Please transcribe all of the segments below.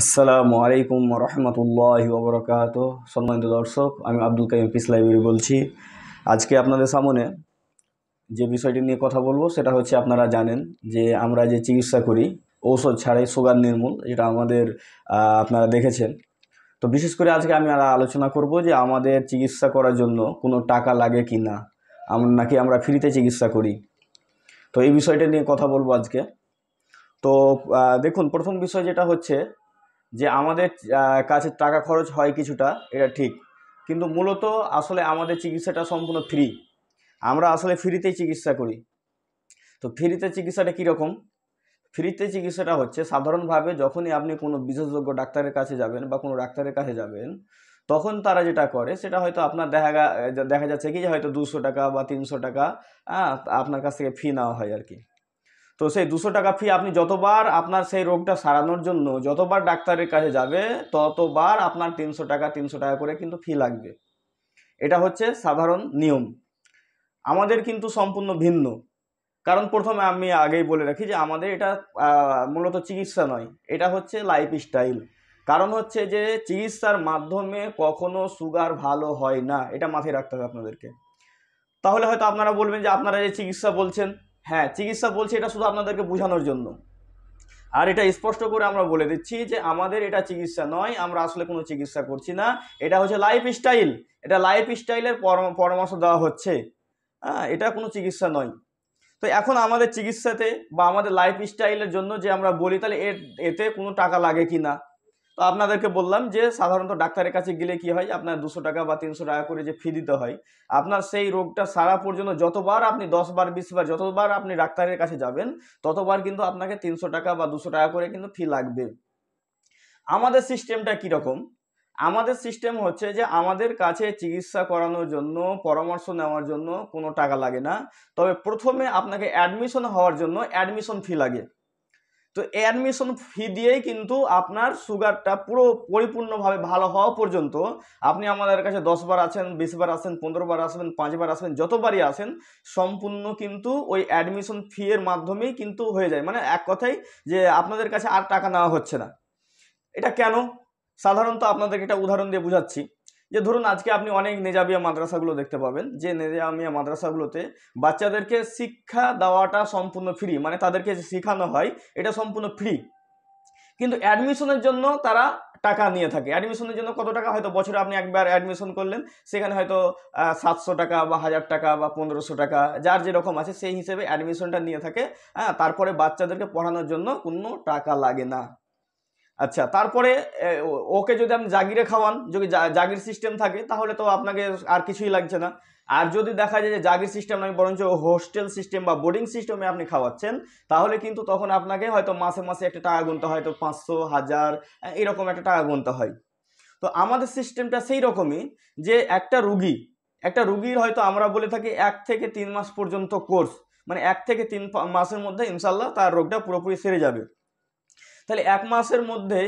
আসসালামু আলাইকুম রহমতুল্লাহ ওবরাকাত সম্মানিত দর্শক আমি আব্দুল কাইম পিস লাইব্রেরি বলছি আজকে আপনাদের সামনে যে বিষয়টি নিয়ে কথা বলবো সেটা হচ্ছে আপনারা জানেন যে আমরা যে চিকিৎসা করি ঔষধ ছাড়াই সুগার নির্মূল যেটা আমাদের আপনারা দেখেছেন তো বিশেষ করে আজকে আমি আর আলোচনা করব যে আমাদের চিকিৎসা করার জন্য কোনো টাকা লাগে কি না নাকি আমরা ফ্রিতে চিকিৎসা করি তো এই বিষয়টা নিয়ে কথা বলবো আজকে তো দেখুন প্রথম বিষয় যেটা হচ্ছে যে আমাদের কাছে টাকা খরচ হয় কিছুটা এটা ঠিক কিন্তু মূলত আসলে আমাদের চিকিৎসাটা সম্পূর্ণ ফ্রি আমরা আসলে ফ্রিতেই চিকিৎসা করি তো ফ্রিতে চিকিৎসাটা কীরকম ফ্রিতে চিকিৎসাটা হচ্ছে সাধারণভাবে যখনই আপনি কোনো বিশেষজ্ঞ ডাক্তারের কাছে যাবেন বা কোনো ডাক্তারের কাছে যাবেন তখন তারা যেটা করে সেটা হয়তো আপনার দেখা দেখা যাচ্ছে কি হয়তো দুশো টাকা বা তিনশো টাকা আপনার কাছ থেকে ফি নেওয়া হয় আর কি তো সেই দুশো টাকা ফি আপনি যতবার আপনার সেই রোগটা সারানোর জন্য যতবার ডাক্তারের কাছে যাবে ততবার আপনার তিনশো টাকা তিনশো টাকা করে কিন্তু ফি লাগবে এটা হচ্ছে সাধারণ নিয়ম আমাদের কিন্তু সম্পূর্ণ ভিন্ন কারণ প্রথমে আমি আগেই বলে রাখি যে আমাদের এটা মূলত চিকিৎসা নয় এটা হচ্ছে লাইফ স্টাইল কারণ হচ্ছে যে চিকিৎসার মাধ্যমে কখনো সুগার ভালো হয় না এটা মাথায় রাখতে হবে আপনাদেরকে তাহলে হয়তো আপনারা বলবেন যে আপনারা যে চিকিৎসা বলছেন হ্যাঁ চিকিৎসা বলছি এটা শুধু আপনাদেরকে বোঝানোর জন্য আর এটা স্পষ্ট করে আমরা বলে দিচ্ছি যে আমাদের এটা চিকিৎসা নয় আমরা আসলে কোনো চিকিৎসা করছি না এটা হচ্ছে লাইফ স্টাইল এটা লাইফ স্টাইলের পরামর্শ দেওয়া হচ্ছে হ্যাঁ এটা কোনো চিকিৎসা নয় তো এখন আমাদের চিকিৎসাতে বা আমাদের লাইফ স্টাইলের জন্য যে আমরা বলি তাহলে এতে কোনো টাকা লাগে কি না তো আপনাদেরকে বললাম যে সাধারণত ডাক্তারের কাছে গেলে কি হয় আপনার দুশো টাকা বা তিনশো টাকা করে যে ফি দিতে হয় আপনার সেই রোগটা সারা পর্যন্ত যতবার আপনি দশবার বিশবার যতবার আপনি ডাক্তারের কাছে যাবেন ততবার কিন্তু আপনাকে তিনশো টাকা বা দুশো টাকা করে কিন্তু ফি লাগবে আমাদের সিস্টেমটা কীরকম আমাদের সিস্টেম হচ্ছে যে আমাদের কাছে চিকিৎসা করানোর জন্য পরামর্শ নেওয়ার জন্য কোনো টাকা লাগে না তবে প্রথমে আপনাকে অ্যাডমিশন হওয়ার জন্য অ্যাডমিশন ফি লাগে তো অ্যাডমিশন ফি দিয়েই কিন্তু আপনার সুগারটা পুরো পরিপূর্ণভাবে ভালো হওয়া পর্যন্ত আপনি আমাদের কাছে দশবার আছেন বিশবার আসেন পনেরোবার আসবেন পাঁচবার আসবেন যতবারই আসেন সম্পূর্ণ কিন্তু ওই অ্যাডমিশন ফি এর মাধ্যমেই কিন্তু হয়ে যায় মানে এক কথাই যে আপনাদের কাছে আর টাকা নেওয়া হচ্ছে না এটা কেন সাধারণত আপনাদেরকে একটা উদাহরণ দিয়ে বুঝাচ্ছি যে ধরুন আজকে আপনি অনেক নেজাবিয়া মাদ্রাসাগুলো দেখতে পাবেন যে নেজামিয়া মাদ্রাসাগুলোতে বাচ্চাদেরকে শিক্ষা দেওয়াটা সম্পূর্ণ ফ্রি মানে তাদেরকে শেখানো হয় এটা সম্পূর্ণ ফ্রি কিন্তু অ্যাডমিশনের জন্য তারা টাকা নিয়ে থাকে অ্যাডমিশনের জন্য কত টাকা হয়তো বছরে আপনি একবার অ্যাডমিশন করলেন সেখানে হয়তো সাতশো টাকা বা হাজার টাকা বা পনেরোশো টাকা যার যেরকম আছে সেই হিসেবে অ্যাডমিশনটা নিয়ে থাকে হ্যাঁ তারপরে বাচ্চাদেরকে পড়ানোর জন্য কোনো টাকা লাগে না আচ্ছা তারপরে ওকে যদি আপনি জাগিরে খাওয়ান যদি জাগির সিস্টেম থাকে তাহলে তো আপনাকে আর কিছুই লাগছে না আর যদি দেখা যায় যে জাগির সিস্টেম আমি বরঞ্চ হোস্টেল সিস্টেম বা বোর্ডিং সিস্টেমে আপনি খাওয়াচ্ছেন তাহলে কিন্তু তখন আপনাকে হয়তো মাসে মাসে একটা টাকা গুনতে হয়তো পাঁচশো হাজার এরকম একটা টাকা গুনতে হয় তো আমাদের সিস্টেমটা সেই রকমই যে একটা রুগী একটা রুগীর হয়তো আমরা বলে থাকি এক থেকে তিন মাস পর্যন্ত কোর্স মানে এক থেকে তিন মাসের মধ্যে ইনশাল্লাহ তার রোগটা পুরোপুরি সেরে যাবে তাহলে এক মাসের মধ্যে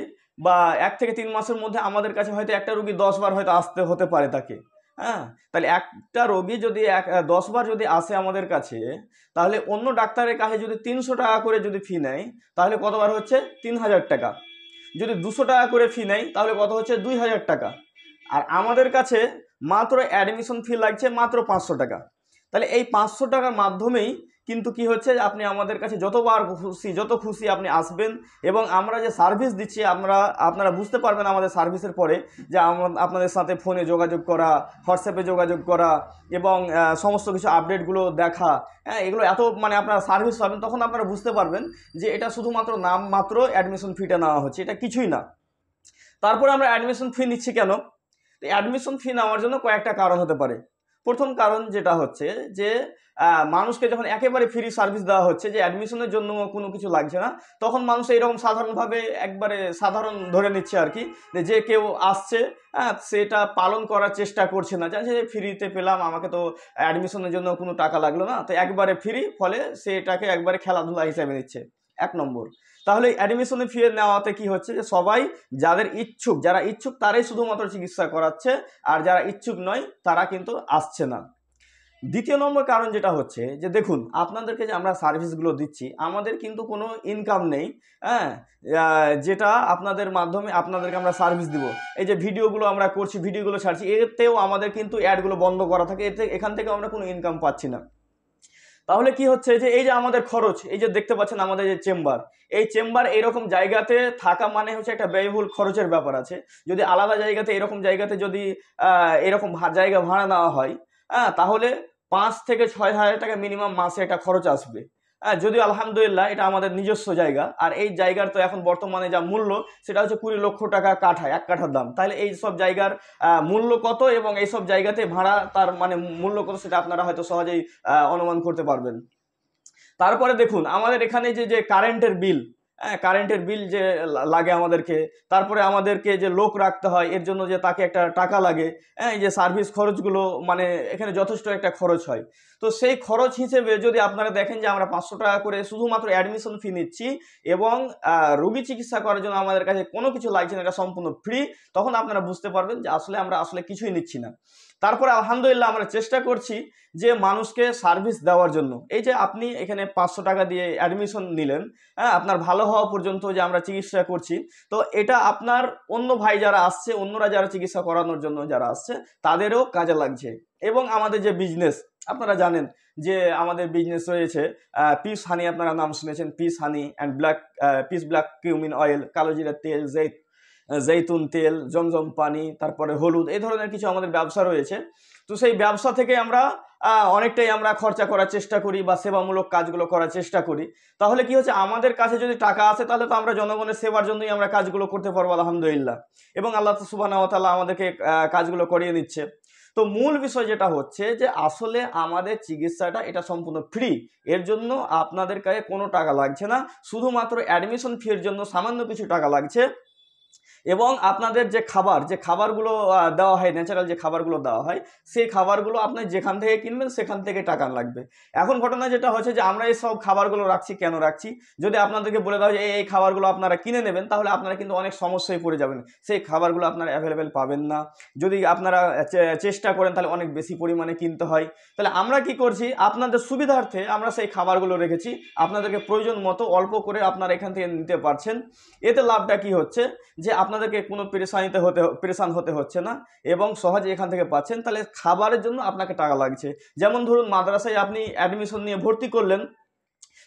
বা এক থেকে তিন মাসের মধ্যে আমাদের কাছে হয়তো একটা রুগী দশবার হয়তো আসতে হতে পারে তাকে হ্যাঁ তাহলে একটা রোগী যদি এক দশবার যদি আসে আমাদের কাছে তাহলে অন্য ডাক্তারের কাছে যদি তিনশো টাকা করে যদি ফি নেয় তাহলে কতবার হচ্ছে তিন হাজার টাকা যদি দুশো টাকা করে ফি নেয় তাহলে কত হচ্ছে দুই হাজার টাকা আর আমাদের কাছে মাত্র অ্যাডমিশন ফি লাগছে মাত্র পাঁচশো টাকা তাহলে এই পাঁচশো টাকার মাধ্যমেই কিন্তু কি হচ্ছে আপনি আমাদের কাছে যতবার খুশি যত খুশি আপনি আসবেন এবং আমরা যে সার্ভিস দিচ্ছি আমরা আপনারা বুঝতে পারবেন আমাদের সার্ভিসের পরে যে আপনাদের সাথে ফোনে যোগাযোগ করা হোয়াটসঅ্যাপে যোগাযোগ করা এবং সমস্ত কিছু আপডেটগুলো দেখা হ্যাঁ এগুলো এত মানে আপনারা সার্ভিস পাবেন তখন আপনারা বুঝতে পারবেন যে এটা শুধুমাত্র নাম মাত্র অ্যাডমিশন ফিটা নেওয়া হচ্ছে এটা কিছুই না তারপরে আমরা অ্যাডমিশন ফি নিচ্ছি কেন তো অ্যাডমিশন ফি নেওয়ার জন্য কয়েকটা কারণ হতে পারে প্রথম কারণ যেটা হচ্ছে যে মানুষকে যখন একেবারে ফ্রি সার্ভিস দেওয়া হচ্ছে যে অ্যাডমিশনের জন্য কোনো কিছু লাগছে না তখন মানুষ এইরকম সাধারণভাবে একবারে সাধারণ ধরে নিচ্ছে আর কি যে কেউ আসছে হ্যাঁ, সেটা পালন করার চেষ্টা করছে না জানছে যে ফ্রিতে পেলাম আমাকে তো অ্যাডমিশনের জন্য কোনো টাকা লাগলো না তো একবারে ফ্রি ফলে সেটাকে একবারে খেলাধুলা হিসাবে নিচ্ছে এক নম্বর তাহলে অ্যাডমিশনে ফি নেওয়াতে কি হচ্ছে যে সবাই যাদের ইচ্ছুক যারা ইচ্ছুক তারাই শুধুমাত্র চিকিৎসা করাচ্ছে আর যারা ইচ্ছুক নয় তারা কিন্তু আসছে না দ্বিতীয় নম্বর কারণ যেটা হচ্ছে যে দেখুন আপনাদেরকে যে আমরা সার্ভিসগুলো দিচ্ছি আমাদের কিন্তু কোনো ইনকাম নেই হ্যাঁ যেটা আপনাদের মাধ্যমে আপনাদেরকে আমরা সার্ভিস দিব এই যে ভিডিওগুলো আমরা করছি ভিডিওগুলো ছাড়ছি এতেও আমাদের কিন্তু অ্যাডগুলো বন্ধ করা থাকে এতে এখান থেকে আমরা কোনো ইনকাম পাচ্ছি না তাহলে কি হচ্ছে যে এই যে আমাদের খরচ এই যে দেখতে পাচ্ছেন আমাদের যে চেম্বার এই চেম্বার এরকম জায়গাতে থাকা মানে হচ্ছে একটা ব্যয়বহুল খরচের ব্যাপার আছে যদি আলাদা জায়গাতে এরকম জায়গাতে যদি এরকম জায়গা ভাড়া নেওয়া হয় হ্যাঁ তাহলে পাঁচ থেকে ছয় হাজার টাকা মিনিমাম মাসে একটা খরচ আসবে হ্যাঁ যদিও আলহামদুলিল্লাহ এটা আমাদের নিজস্ব জায়গা আর এই জায়গার তো এখন বর্তমানে যা মূল্য সেটা হচ্ছে কুড়ি লক্ষ টাকা কাঠা এক কাঠার দাম তাহলে এই সব জায়গার মূল্য কত এবং এই সব জায়গাতে ভাড়া তার মানে মূল্য কত সেটা আপনারা হয়তো সহজেই অনুমান করতে পারবেন তারপরে দেখুন আমাদের এখানে যে যে কারেন্টের বিল হ্যাঁ কারেন্টের বিল যে লাগে আমাদেরকে তারপরে আমাদেরকে যে লোক রাখতে হয় এর জন্য যে তাকে একটা টাকা লাগে হ্যাঁ যে সার্ভিস খরচগুলো মানে এখানে যথেষ্ট একটা খরচ হয় তো সেই খরচ হিসেবে যদি আপনারা দেখেন যে আমরা পাঁচশো টাকা করে শুধুমাত্র অ্যাডমিশন ফি নিচ্ছি এবং রুগী চিকিৎসা করার জন্য আমাদের কাছে কোনো কিছু লাগছে না এটা সম্পূর্ণ ফ্রি তখন আপনারা বুঝতে পারবেন যে আসলে আমরা আসলে কিছুই নিচ্ছি না তারপরে আলহামদুলিল্লাহ আমরা চেষ্টা করছি যে মানুষকে সার্ভিস দেওয়ার জন্য এই যে আপনি এখানে পাঁচশো টাকা দিয়ে অ্যাডমিশন নিলেন হ্যাঁ আপনার ভালো হওয়া পর্যন্ত যে আমরা চিকিৎসা করছি তো এটা আপনার অন্য ভাই যারা আসছে অন্যরা যারা চিকিৎসা করানোর জন্য যারা আসছে তাদেরও কাজে লাগছে এবং আমাদের যে বিজনেস আপনারা জানেন যে আমাদের বিজনেস রয়েছে পিস হানি আপনারা নাম শুনেছেন peace honey and black peace black cumin oil কালোজিরা তেল জৈত জৈতুন তেল জমজম পানি তারপরে হলুদ এই ধরনের কিছু আমাদের ব্যবসা রয়েছে তো সেই ব্যবসা থেকে আমরা অনেকটাই আমরা খরচা করার চেষ্টা করি বা সেবামূলক কাজগুলো করার চেষ্টা করি তাহলে কি হচ্ছে আমাদের কাছে যদি টাকা আছে তাহলে তো আমরা জনগণের সেবার জন্যই আমরা কাজগুলো করতে পারবো আলহামদুলিল্লাহ এবং আল্লাহ সুবাহানাওয়াতাল্লাহ আমাদেরকে কাজগুলো করিয়ে দিচ্ছে তো মূল বিষয় যেটা হচ্ছে যে আসলে আমাদের চিকিৎসাটা এটা সম্পূর্ণ ফ্রি এর জন্য আপনাদের কাছে কোনো টাকা লাগছে না শুধুমাত্র অ্যাডমিশন ফির জন্য সামান্য কিছু টাকা লাগছে এবং আপনাদের যে খাবার যে খাবারগুলো দেওয়া হয় ন্যাচারাল যে খাবারগুলো দেওয়া হয় সেই খাবারগুলো আপনি যেখান থেকে কিনবেন সেখান থেকে টাকা লাগবে এখন ঘটনা যেটা হচ্ছে যে আমরা এই সব খাবারগুলো রাখছি কেন রাখছি যদি আপনাদেরকে বলে দেওয়া হয় এই খাবারগুলো আপনারা কিনে নেবেন তাহলে আপনারা কিন্তু অনেক সমস্যায় পড়ে যাবেন সেই খাবারগুলো আপনারা অ্যাভেলেবেল পাবেন না যদি আপনারা চেষ্টা করেন তাহলে অনেক বেশি পরিমাণে কিনতে হয় তাহলে আমরা কি করছি আপনাদের সুবিধার্থে আমরা সেই খাবারগুলো রেখেছি আপনাদেরকে প্রয়োজন মতো অল্প করে আপনারা এখান থেকে নিতে পারছেন এতে লাভটা কি হচ্ছে যে আপনার আপনাদেরকে কোনো পেরেশানিতে হতে পেরেশান হতে হচ্ছে না এবং সহজে এখান থেকে পাচ্ছেন তাহলে খাবারের জন্য আপনাকে টাকা লাগছে যেমন ধরুন মাদ্রাসায় আপনি অ্যাডমিশন নিয়ে ভর্তি করলেন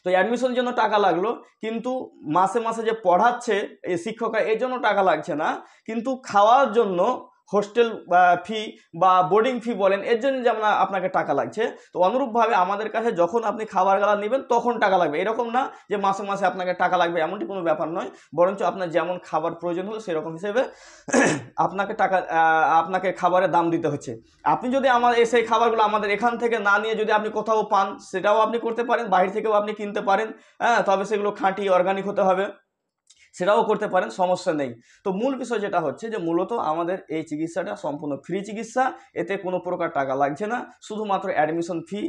তো অ্যাডমিশনের জন্য টাকা লাগলো কিন্তু মাসে মাসে যে পড়াচ্ছে এই শিক্ষকরা এর জন্য টাকা লাগছে না কিন্তু খাওয়ার জন্য হোস্টেল ফি বা বোর্ডিং ফি বলেন এর জন্য যে আমরা আপনাকে টাকা লাগছে তো অনুরূপভাবে আমাদের কাছে যখন আপনি খাবার গালা নেবেন তখন টাকা লাগবে এরকম না যে মাসে মাসে আপনাকে টাকা লাগবে এমনটি কোনো ব্যাপার নয় বরঞ্চ আপনার যেমন খাবার প্রয়োজন হলো সেরকম হিসেবে আপনাকে টাকা আপনাকে খাবারের দাম দিতে হচ্ছে আপনি যদি আমার সেই খাবারগুলো আমাদের এখান থেকে না নিয়ে যদি আপনি কোথাও পান সেটাও আপনি করতে পারেন বাহির থেকেও আপনি কিনতে পারেন হ্যাঁ তবে সেগুলো খাঁটি অর্গানিক হতে হবে সেটাও করতে পারেন সমস্যা নেই তো মূল বিষয় যেটা হচ্ছে যে মূলত আমাদের এই চিকিৎসাটা সম্পূর্ণ ফ্রি চিকিৎসা এতে কোনো প্রকার টাকা লাগছে না শুধুমাত্র অ্যাডমিশন ফি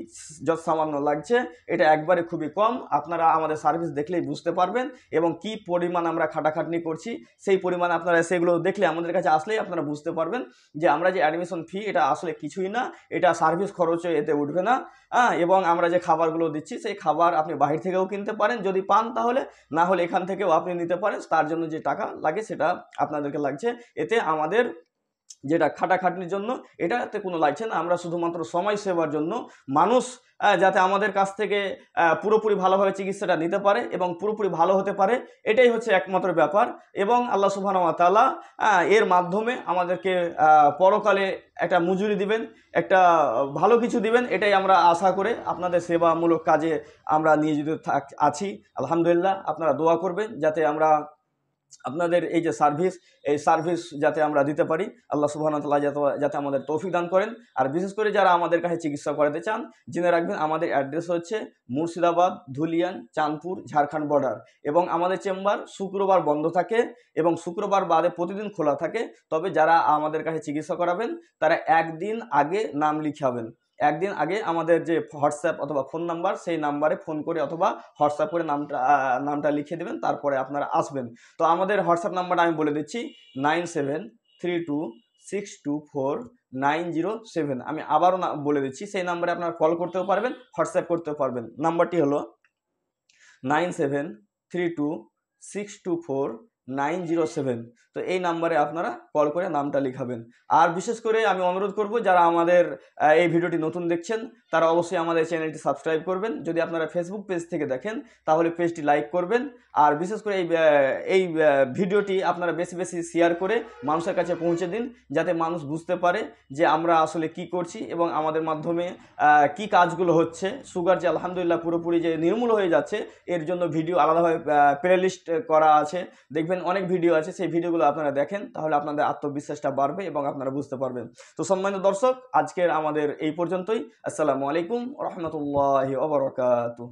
যত সামান্য লাগছে এটা একবারে খুবই কম আপনারা আমাদের সার্ভিস দেখলেই বুঝতে পারবেন এবং কি পরিমাণ আমরা খাটাখাটনি করছি সেই পরিমাণ আপনারা সেগুলো দেখলে আমাদের কাছে আসলেই আপনারা বুঝতে পারবেন যে আমরা যে অ্যাডমিশন ফি এটা আসলে কিছুই না এটা সার্ভিস খরচও এতে উঠবে না হ্যাঁ এবং আমরা যে খাবারগুলো দিচ্ছি সেই খাবার আপনি বাহির থেকেও কিনতে পারেন যদি পান তাহলে না হলে এখান থেকেও আপনি নিতে পারেন তার জন্য যে টাকা লাগে সেটা আপনাদেরকে লাগছে এতে আমাদের যেটা খাটাখাটনির জন্য এটাতে কোনো লাগছে না আমরা শুধুমাত্র সময় সেবার জন্য মানুষ যাতে আমাদের কাছ থেকে পুরোপুরি ভালোভাবে চিকিৎসাটা নিতে পারে এবং পুরোপুরি ভালো হতে পারে এটাই হচ্ছে একমাত্র ব্যাপার এবং আল্লাহ সুবাহতালা এর মাধ্যমে আমাদেরকে পরকালে একটা মজুরি দিবেন একটা ভালো কিছু দিবেন এটাই আমরা আশা করে আপনাদের সেবামূলক কাজে আমরা নিয়োজিত থাক আছি আলহামদুলিল্লাহ আপনারা দোয়া করবেন যাতে আমরা আপনাদের এই যে সার্ভিস এই সার্ভিস যাতে আমরা দিতে পারি আল্লাহ সুবাহতাল্লাহ যাতে যাতে আমাদের তৌফিক দান করেন আর বিশেষ করে যারা আমাদের কাছে চিকিৎসা করাতে চান জেনে রাখবেন আমাদের অ্যাড্রেস হচ্ছে মুর্শিদাবাদ ধুলিয়ান চাঁদপুর ঝাড়খণ্ড বর্ডার এবং আমাদের চেম্বার শুক্রবার বন্ধ থাকে এবং শুক্রবার বাদে প্রতিদিন খোলা থাকে তবে যারা আমাদের কাছে চিকিৎসা করাবেন তারা একদিন আগে নাম লিখাবেন একদিন আগে আমাদের যে হোয়াটসঅ্যাপ অথবা ফোন নাম্বার সেই নাম্বারে ফোন করে অথবা হোয়াটসঅ্যাপ করে নামটা নামটা লিখে দেবেন তারপরে আপনারা আসবেন তো আমাদের হোয়াটসঅ্যাপ নাম্বারটা আমি বলে দিচ্ছি nine seven three two six two four nine zero seven আমি আবারও বলে দিচ্ছি সেই নাম্বারে আপনারা কল করতেও পারবেন হোয়াটসঅ্যাপ করতেও পারবেন নাম্বারটি হলো nine seven three two six two four nine zero seven তো এই নাম্বারে আপনারা কল করে নামটা লিখাবেন আর বিশেষ করে আমি অনুরোধ করব যারা আমাদের এই ভিডিওটি নতুন দেখছেন তারা অবশ্যই আমাদের চ্যানেলটি সাবস্ক্রাইব করবেন যদি আপনারা ফেসবুক পেজ থেকে দেখেন তাহলে পেজটি লাইক করবেন আর বিশেষ করে এই এই ভিডিওটি আপনারা বেশি বেশি শেয়ার করে মানুষের কাছে পৌঁছে দিন যাতে মানুষ বুঝতে পারে যে আমরা আসলে কি করছি এবং আমাদের মাধ্যমে কি কাজগুলো হচ্ছে সুগার যে আলহামদুলিল্লাহ পুরোপুরি যে নির্মূল হয়ে যাচ্ছে এর জন্য ভিডিও আলাদাভাবে প্লেলিস্ট করা আছে দেখবেন অনেক ভিডিও আছে সেই ভিডিওগুলো আপনারা দেখেন তাহলে আপনাদের আত্মবিশ্বাসটা বাড়বে এবং আপনারা বুঝতে পারবেন তো সম্মানিত দর্শক আজকের আমাদের এই পর্যন্তই আসসালামু আলাইকুম রহমতুল্লাহ ওবরাকাতু